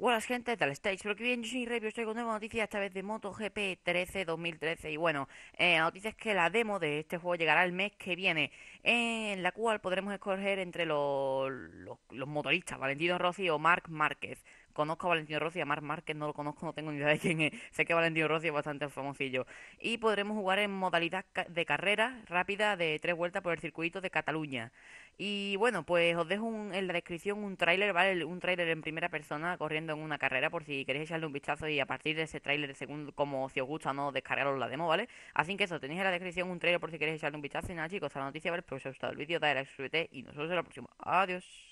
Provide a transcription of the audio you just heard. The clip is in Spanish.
Buenas gente, tal estáis? Pero que bien, yo soy Rey, estoy con nueva noticia esta vez de MotoGP 13 2013 y bueno, eh, la noticia es que la demo de este juego llegará el mes que viene, en la cual podremos escoger entre los, los motoristas Valentino Rossi o Marc Márquez Conozco a Valentino Rossi, a Marc Márquez no lo conozco, no tengo ni idea de quién es. Sé que Valentino Rossi es bastante famosillo. Y podremos jugar en modalidad de carrera rápida de tres vueltas por el circuito de Cataluña. Y bueno, pues os dejo en la descripción un tráiler, ¿vale? Un tráiler en primera persona corriendo en una carrera por si queréis echarle un vistazo y a partir de ese tráiler, segundo como si os gusta no, descargaros la demo, ¿vale? Así que eso, tenéis en la descripción un tráiler por si queréis echarle un vistazo. Y nada chicos, hasta la noticia, ¿vale? Espero que os haya gustado el vídeo, dale like, suscríbete y nos vemos en la próxima. Adiós.